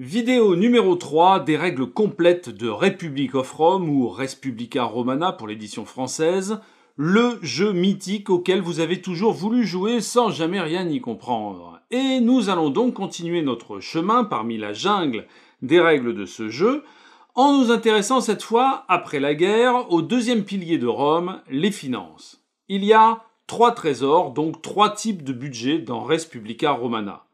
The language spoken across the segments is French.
Vidéo numéro 3 des règles complètes de Republic of Rome ou Respublica Romana pour l'édition française, le jeu mythique auquel vous avez toujours voulu jouer sans jamais rien y comprendre. Et nous allons donc continuer notre chemin parmi la jungle des règles de ce jeu, en nous intéressant cette fois, après la guerre, au deuxième pilier de Rome, les finances. Il y a trois trésors, donc trois types de budget dans Respublica Romana.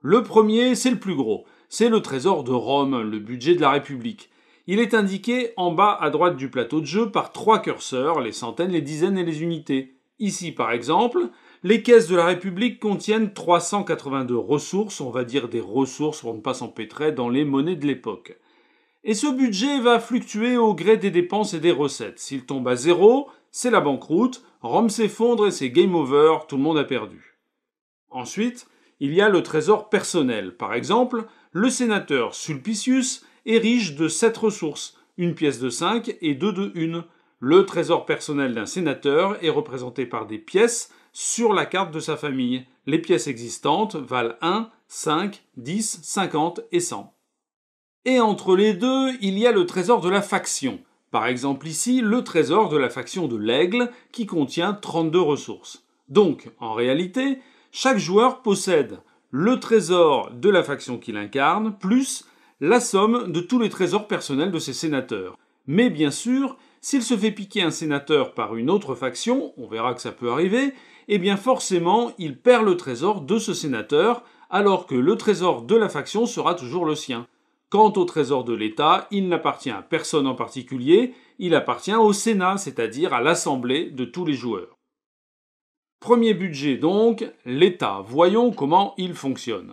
Le premier, c'est le plus gros c'est le trésor de Rome, le budget de la République. Il est indiqué en bas à droite du plateau de jeu par trois curseurs, les centaines, les dizaines et les unités. Ici, par exemple, les caisses de la République contiennent 382 ressources, on va dire des ressources pour ne pas s'empêtrer dans les monnaies de l'époque. Et ce budget va fluctuer au gré des dépenses et des recettes. S'il tombe à zéro, c'est la banqueroute, Rome s'effondre et c'est game over, tout le monde a perdu. Ensuite, il y a le trésor personnel. Par exemple, le sénateur Sulpicius riche de sept ressources, une pièce de 5 et deux de une. Le trésor personnel d'un sénateur est représenté par des pièces sur la carte de sa famille. Les pièces existantes valent 1, 5, 10, 50 et 100. Et entre les deux, il y a le trésor de la faction. Par exemple ici, le trésor de la faction de l'aigle qui contient 32 ressources. Donc, en réalité, chaque joueur possède le trésor de la faction qu'il incarne, plus la somme de tous les trésors personnels de ses sénateurs. Mais bien sûr, s'il se fait piquer un sénateur par une autre faction, on verra que ça peut arriver, eh bien forcément, il perd le trésor de ce sénateur, alors que le trésor de la faction sera toujours le sien. Quant au trésor de l'État, il n'appartient à personne en particulier, il appartient au Sénat, c'est-à-dire à, à l'Assemblée de tous les joueurs. Premier budget donc, l'État. Voyons comment il fonctionne.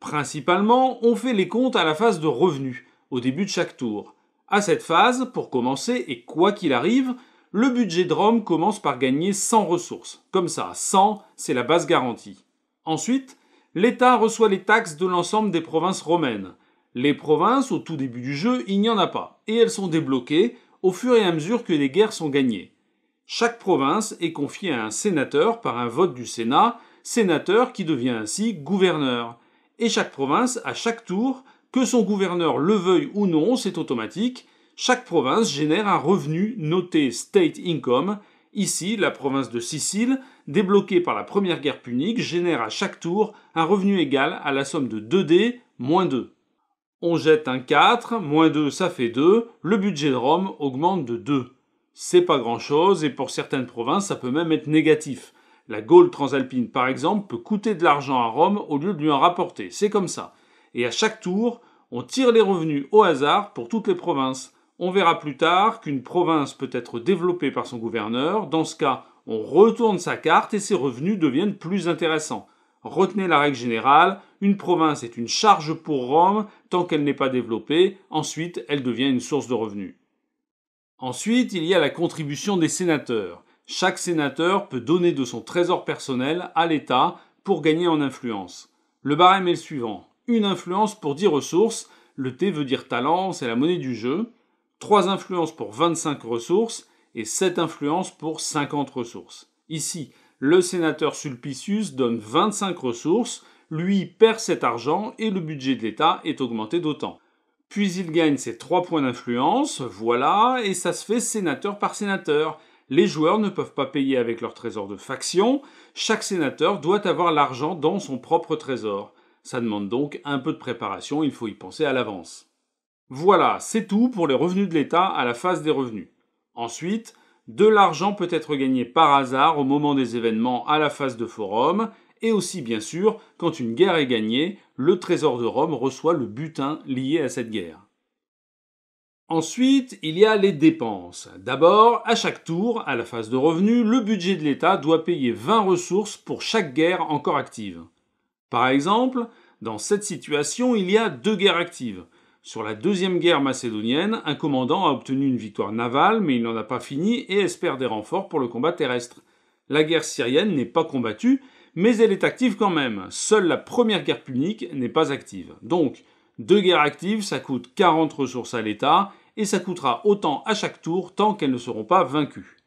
Principalement, on fait les comptes à la phase de revenus, au début de chaque tour. À cette phase, pour commencer, et quoi qu'il arrive, le budget de Rome commence par gagner 100 ressources. Comme ça, 100, c'est la base garantie. Ensuite, l'État reçoit les taxes de l'ensemble des provinces romaines. Les provinces, au tout début du jeu, il n'y en a pas, et elles sont débloquées au fur et à mesure que les guerres sont gagnées. Chaque province est confiée à un sénateur par un vote du Sénat, sénateur qui devient ainsi gouverneur. Et chaque province, à chaque tour, que son gouverneur le veuille ou non, c'est automatique, chaque province génère un revenu noté state income. Ici, la province de Sicile, débloquée par la première guerre punique, génère à chaque tour un revenu égal à la somme de 2D moins 2. On jette un 4, moins 2 ça fait 2, le budget de Rome augmente de 2 c'est pas grand-chose et pour certaines provinces, ça peut même être négatif. La Gaule transalpine, par exemple, peut coûter de l'argent à Rome au lieu de lui en rapporter. C'est comme ça. Et à chaque tour, on tire les revenus au hasard pour toutes les provinces. On verra plus tard qu'une province peut être développée par son gouverneur. Dans ce cas, on retourne sa carte et ses revenus deviennent plus intéressants. Retenez la règle générale, une province est une charge pour Rome tant qu'elle n'est pas développée, ensuite elle devient une source de revenus. Ensuite, il y a la contribution des sénateurs. Chaque sénateur peut donner de son trésor personnel à l'État pour gagner en influence. Le barème est le suivant. Une influence pour 10 ressources, le T veut dire talent, c'est la monnaie du jeu, 3 influences pour 25 ressources et 7 influences pour 50 ressources. Ici, le sénateur Sulpicius donne 25 ressources, lui perd cet argent et le budget de l'État est augmenté d'autant. Puis il gagne ses trois points d'influence, voilà, et ça se fait sénateur par sénateur. Les joueurs ne peuvent pas payer avec leur trésor de faction, chaque sénateur doit avoir l'argent dans son propre trésor. Ça demande donc un peu de préparation, il faut y penser à l'avance. Voilà, c'est tout pour les revenus de l'État à la phase des revenus. Ensuite, de l'argent peut être gagné par hasard au moment des événements à la phase de forum, et aussi bien sûr, quand une guerre est gagnée, le trésor de Rome reçoit le butin lié à cette guerre. Ensuite, il y a les dépenses. D'abord, à chaque tour, à la phase de revenus, le budget de l'État doit payer 20 ressources pour chaque guerre encore active. Par exemple, dans cette situation, il y a deux guerres actives. Sur la deuxième guerre macédonienne, un commandant a obtenu une victoire navale, mais il n'en a pas fini et espère des renforts pour le combat terrestre. La guerre syrienne n'est pas combattue, mais elle est active quand même. Seule la première guerre punique n'est pas active. Donc, deux guerres actives, ça coûte 40 ressources à l'État, et ça coûtera autant à chaque tour tant qu'elles ne seront pas vaincues.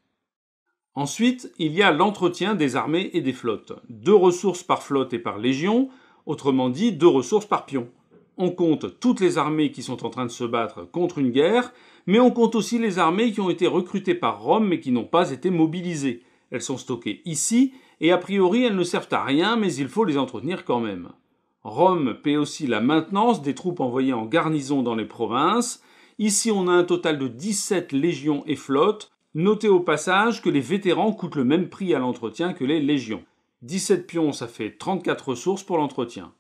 Ensuite, il y a l'entretien des armées et des flottes. Deux ressources par flotte et par légion, autrement dit deux ressources par pion. On compte toutes les armées qui sont en train de se battre contre une guerre, mais on compte aussi les armées qui ont été recrutées par Rome mais qui n'ont pas été mobilisées. Elles sont stockées ici et a priori elles ne servent à rien, mais il faut les entretenir quand même. Rome paie aussi la maintenance des troupes envoyées en garnison dans les provinces. Ici, on a un total de 17 légions et flottes. Notez au passage que les vétérans coûtent le même prix à l'entretien que les légions. 17 pions, ça fait 34 ressources pour l'entretien.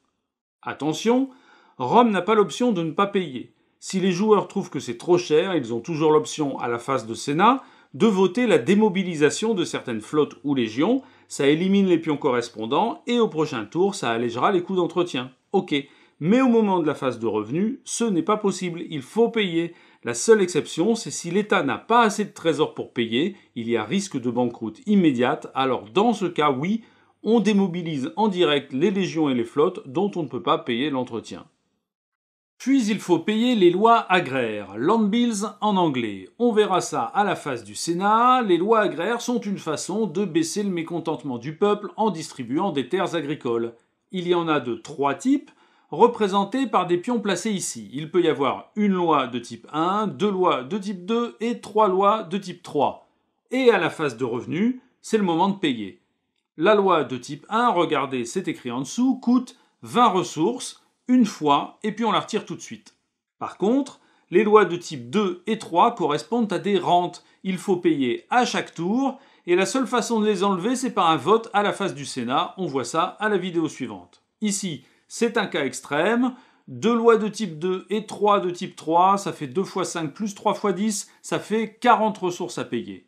Attention, Rome n'a pas l'option de ne pas payer. Si les joueurs trouvent que c'est trop cher, ils ont toujours l'option à la phase de Sénat de voter la démobilisation de certaines flottes ou légions, ça élimine les pions correspondants et au prochain tour, ça allégera les coûts d'entretien. Ok, mais au moment de la phase de revenu, ce n'est pas possible, il faut payer. La seule exception, c'est si l'État n'a pas assez de trésor pour payer, il y a risque de banqueroute immédiate, alors dans ce cas, oui, on démobilise en direct les légions et les flottes dont on ne peut pas payer l'entretien. Puis il faut payer les lois agraires, land bills en anglais. On verra ça à la face du Sénat. Les lois agraires sont une façon de baisser le mécontentement du peuple en distribuant des terres agricoles. Il y en a de trois types, représentés par des pions placés ici. Il peut y avoir une loi de type 1, deux lois de type 2 et trois lois de type 3. Et à la phase de revenus, c'est le moment de payer. La loi de type 1, regardez, c'est écrit en dessous, coûte 20 ressources, une fois et puis on la retire tout de suite. Par contre, les lois de type 2 et 3 correspondent à des rentes. Il faut payer à chaque tour et la seule façon de les enlever, c'est par un vote à la face du Sénat. On voit ça à la vidéo suivante. Ici, c'est un cas extrême. Deux lois de type 2 et 3 de type 3, ça fait 2 fois 5 plus 3 x 10, ça fait 40 ressources à payer.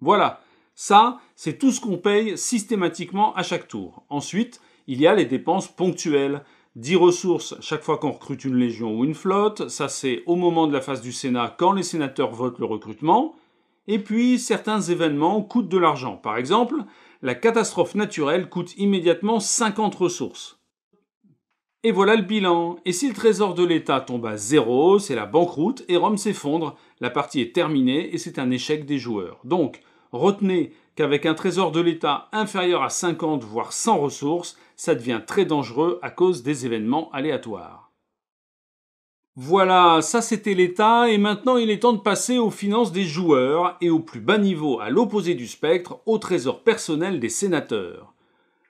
Voilà, ça, c'est tout ce qu'on paye systématiquement à chaque tour. Ensuite, il y a les dépenses ponctuelles. 10 ressources chaque fois qu'on recrute une légion ou une flotte. Ça, c'est au moment de la phase du Sénat, quand les sénateurs votent le recrutement. Et puis, certains événements coûtent de l'argent. Par exemple, la catastrophe naturelle coûte immédiatement 50 ressources. Et voilà le bilan. Et si le trésor de l'État tombe à zéro, c'est la banqueroute et Rome s'effondre. La partie est terminée et c'est un échec des joueurs. Donc, retenez qu'avec un trésor de l'État inférieur à 50 voire 100 ressources, ça devient très dangereux à cause des événements aléatoires. Voilà, ça c'était l'État, et maintenant il est temps de passer aux finances des joueurs, et au plus bas niveau, à l'opposé du spectre, au trésor personnel des sénateurs.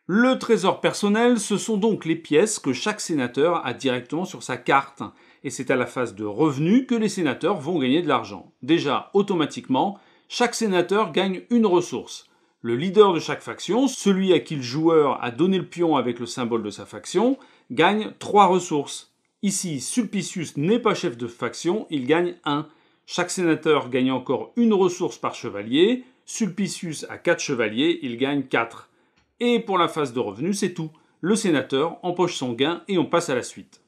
Le trésor personnel, ce sont donc les pièces que chaque sénateur a directement sur sa carte, et c'est à la phase de revenus que les sénateurs vont gagner de l'argent. Déjà, automatiquement, chaque sénateur gagne une ressource. Le leader de chaque faction, celui à qui le joueur a donné le pion avec le symbole de sa faction, gagne trois ressources. Ici, Sulpicius n'est pas chef de faction, il gagne un. Chaque sénateur gagne encore une ressource par chevalier. Sulpicius a quatre chevaliers, il gagne quatre. Et pour la phase de revenus, c'est tout. Le sénateur empoche son gain et on passe à la suite.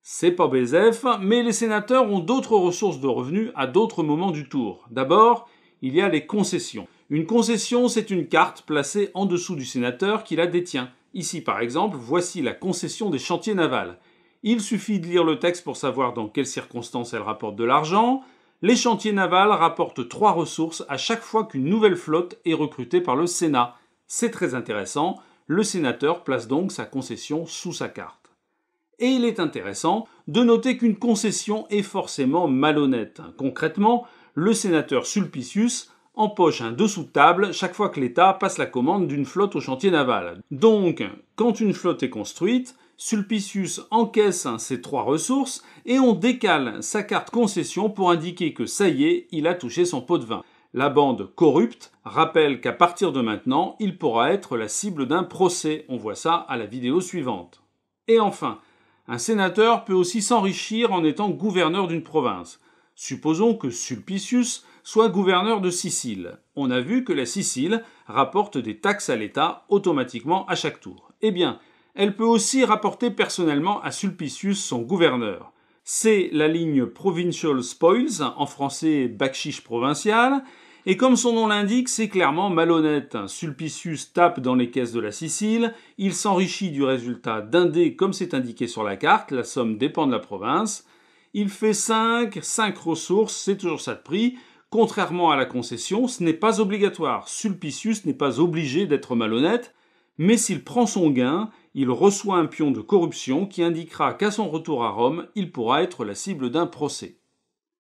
C'est pas Bézef, mais les sénateurs ont d'autres ressources de revenus à d'autres moments du tour. D'abord, il y a les concessions. Une concession, c'est une carte placée en dessous du sénateur qui la détient. Ici, par exemple, voici la concession des chantiers navals. Il suffit de lire le texte pour savoir dans quelles circonstances elle rapporte de l'argent. Les chantiers navals rapportent trois ressources à chaque fois qu'une nouvelle flotte est recrutée par le Sénat. C'est très intéressant. Le sénateur place donc sa concession sous sa carte. Et il est intéressant de noter qu'une concession est forcément malhonnête. Concrètement, le sénateur Sulpicius empoche un dessous de table chaque fois que l'État passe la commande d'une flotte au chantier naval. Donc, quand une flotte est construite, Sulpicius encaisse ses trois ressources et on décale sa carte concession pour indiquer que ça y est, il a touché son pot de vin. La bande corrupte rappelle qu'à partir de maintenant, il pourra être la cible d'un procès. On voit ça à la vidéo suivante. Et enfin, un sénateur peut aussi s'enrichir en étant gouverneur d'une province. Supposons que Sulpicius soit gouverneur de Sicile. On a vu que la Sicile rapporte des taxes à l'État automatiquement à chaque tour. Eh bien, elle peut aussi rapporter personnellement à Sulpicius son gouverneur. C'est la ligne Provincial Spoils, en français Bakchiche provincial, et comme son nom l'indique, c'est clairement malhonnête. Sulpicius tape dans les caisses de la Sicile, il s'enrichit du résultat d'un dé comme c'est indiqué sur la carte, la somme dépend de la province, il fait 5, 5 ressources, c'est toujours ça de prix. Contrairement à la concession, ce n'est pas obligatoire. Sulpicius n'est pas obligé d'être malhonnête, mais s'il prend son gain, il reçoit un pion de corruption qui indiquera qu'à son retour à Rome, il pourra être la cible d'un procès.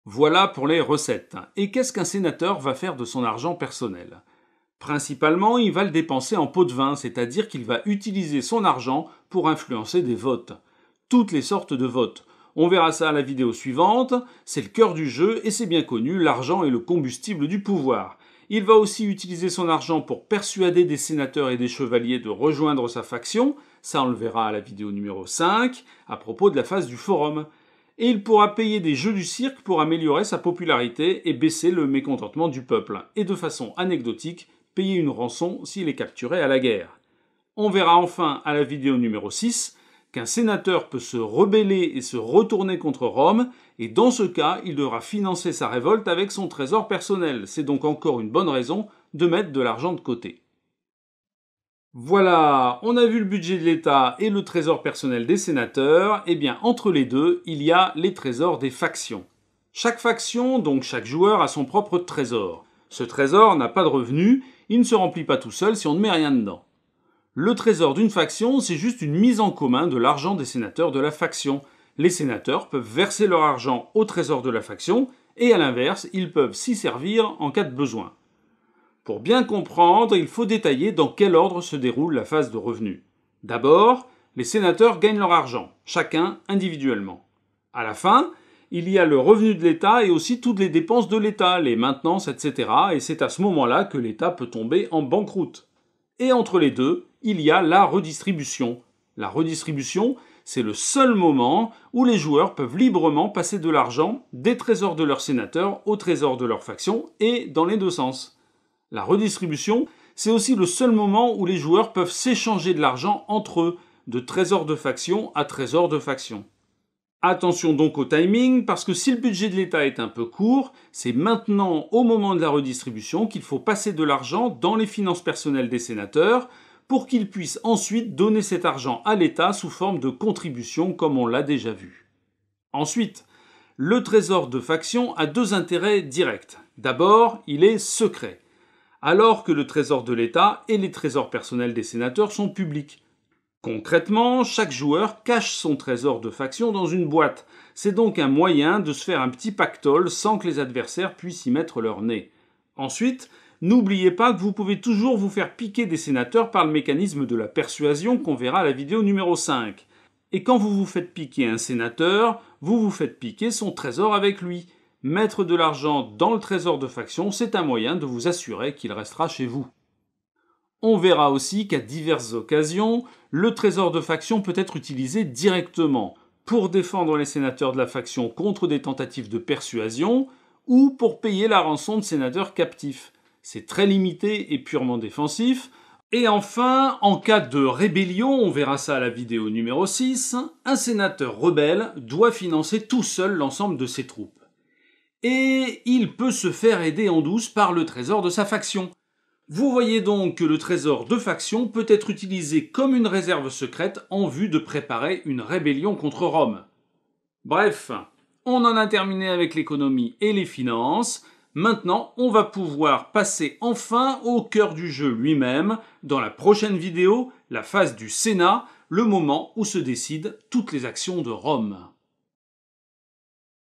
Voilà pour les recettes. Et qu'est-ce qu'un sénateur va faire de son argent personnel Principalement, il va le dépenser en pot de vin, c'est-à-dire qu'il va utiliser son argent pour influencer des votes. Toutes les sortes de votes. On verra ça à la vidéo suivante. C'est le cœur du jeu et c'est bien connu, l'argent est le combustible du pouvoir. Il va aussi utiliser son argent pour persuader des sénateurs et des chevaliers de rejoindre sa faction, ça on le verra à la vidéo numéro 5, à propos de la phase du forum. Et il pourra payer des jeux du cirque pour améliorer sa popularité et baisser le mécontentement du peuple, et de façon anecdotique, payer une rançon s'il est capturé à la guerre. On verra enfin à la vidéo numéro 6 qu'un sénateur peut se rebeller et se retourner contre Rome, et dans ce cas, il devra financer sa révolte avec son trésor personnel. C'est donc encore une bonne raison de mettre de l'argent de côté. Voilà, on a vu le budget de l'État et le trésor personnel des sénateurs, et eh bien entre les deux, il y a les trésors des factions. Chaque faction, donc chaque joueur, a son propre trésor. Ce trésor n'a pas de revenus, il ne se remplit pas tout seul si on ne met rien dedans. Le trésor d'une faction, c'est juste une mise en commun de l'argent des sénateurs de la faction. Les sénateurs peuvent verser leur argent au trésor de la faction, et à l'inverse, ils peuvent s'y servir en cas de besoin. Pour bien comprendre, il faut détailler dans quel ordre se déroule la phase de revenu. D'abord, les sénateurs gagnent leur argent, chacun individuellement. À la fin, il y a le revenu de l'État et aussi toutes les dépenses de l'État, les maintenances, etc. Et c'est à ce moment-là que l'État peut tomber en banqueroute. Et entre les deux, il y a la redistribution. La redistribution, c'est le seul moment où les joueurs peuvent librement passer de l'argent des trésors de leurs sénateurs au trésor de leur faction et dans les deux sens. La redistribution, c'est aussi le seul moment où les joueurs peuvent s'échanger de l'argent entre eux, de trésor de faction à trésor de faction. Attention donc au timing, parce que si le budget de l'État est un peu court, c'est maintenant, au moment de la redistribution, qu'il faut passer de l'argent dans les finances personnelles des sénateurs pour qu'ils puissent ensuite donner cet argent à l'État sous forme de contribution, comme on l'a déjà vu. Ensuite, le trésor de faction a deux intérêts directs. D'abord, il est secret, alors que le trésor de l'État et les trésors personnels des sénateurs sont publics. Concrètement, chaque joueur cache son trésor de faction dans une boîte. C'est donc un moyen de se faire un petit pactole sans que les adversaires puissent y mettre leur nez. Ensuite, n'oubliez pas que vous pouvez toujours vous faire piquer des sénateurs par le mécanisme de la persuasion qu'on verra à la vidéo numéro 5. Et quand vous vous faites piquer un sénateur, vous vous faites piquer son trésor avec lui. Mettre de l'argent dans le trésor de faction, c'est un moyen de vous assurer qu'il restera chez vous. On verra aussi qu'à diverses occasions, le trésor de faction peut être utilisé directement pour défendre les sénateurs de la faction contre des tentatives de persuasion ou pour payer la rançon de sénateurs captifs. C'est très limité et purement défensif. Et enfin, en cas de rébellion, on verra ça à la vidéo numéro 6, un sénateur rebelle doit financer tout seul l'ensemble de ses troupes. Et il peut se faire aider en douce par le trésor de sa faction. Vous voyez donc que le trésor de faction peut être utilisé comme une réserve secrète en vue de préparer une rébellion contre Rome. Bref, on en a terminé avec l'économie et les finances. Maintenant, on va pouvoir passer enfin au cœur du jeu lui-même, dans la prochaine vidéo, la phase du Sénat, le moment où se décident toutes les actions de Rome.